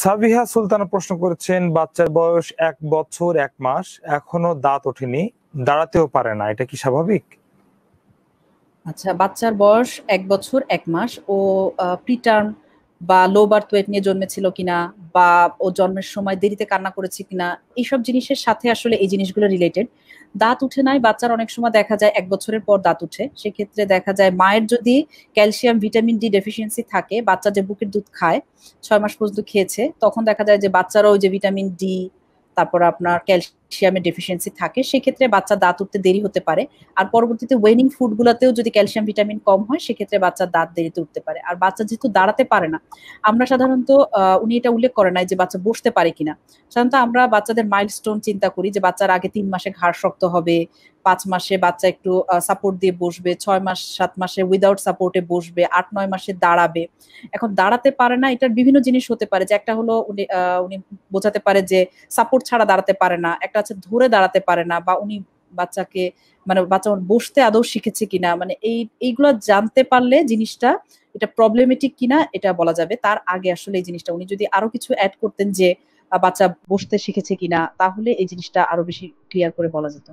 সাবিহা সুলতানা প্রশ্ন করেছেন বাচ্চার বয়স এক বছর এক মাস এখনো দাঁত ওঠেনি দাঁড়াতেও পারে না এটা কি স্বাভাবিক আচ্ছা বাচ্চার বয়স এক বছর এক মাস ও প্রিটার্ম বা লো বার্থ ওয়েট নিয়ে জন্মেছিল কিনা বা ও জন্মের সময় দেরিতে কান্না করেছে কিনা এইসব জিনিসের সাথে আসলে এই জিনিসগুলো রিলেটেড দাঁত উঠে নাই বাচ্চার অনেক সময় দেখা যায় এক বছরের পর দাঁত উঠে সেক্ষেত্রে দেখা যায় মায়ের যদি ক্যালসিয়াম ভিটামিন ডি ডেফিসিয়েন্সি থাকে বাচ্চা যে বুকের দুধ খায় ছয় মাস পর্যন্ত খেয়েছে তখন দেখা যায় যে বাচ্চারাও ওই যে ভিটামিন ডি তারপর আপনার ক্যালসিয়াম ক্যালসিয়ামের ডেফিসিয়েন্সি থাকে সেক্ষেত্রে বাচ্চা দাঁত উঠতে দেরি হতে পারে আর পরবর্তীতে ওয়েনিং ফুডগুলোতেও যদি ক্যালসিয়াম ভিটামিন কম হয় সেক্ষেত্রে বাচ্চা দাঁত দেরিতে উঠতে পারে আর বাচ্চা যেহেতু দাঁড়াতে পারে না আমরা সাধারণত উনি এটা উল্লেখ করে নাই যে বাচ্চা বসতে পারে কিনা সাধারণত আমরা বাচ্চাদের মাইলস্টোন চিন্তা করি যে বাচ্চার আগে তিন মাসে ঘাড় শক্ত হবে পাঁচ মাসে বাচ্চা একটু সাপোর্ট দিয়ে বসবে ছয় মাস সাত মাসে উইদাউট সাপোর্টে বসবে আট নয় মাসে দাঁড়াবে এখন দাঁড়াতে পারে না এটার বিভিন্ন জিনিস হতে পারে যে একটা হলো উনি উনি বোঝাতে পারে যে সাপোর্ট ছাড়া দাঁড়াতে পারে না একটা আছে ধরে দাঁড়াতে পারে না বা উনি বাচ্চাকে মানে বাচ্চা বসতে আদৌ শিখেছে কিনা মানে এই এইগুলো জানতে পারলে জিনিসটা এটা প্রবলেমেটিক কিনা এটা বলা যাবে তার আগে আসলে এই জিনিসটা উনি যদি আরো কিছু অ্যাড করতেন যে বাচ্চা বসতে শিখেছে কিনা তাহলে এই জিনিসটা আরো বেশি ক্লিয়ার করে বলা যেত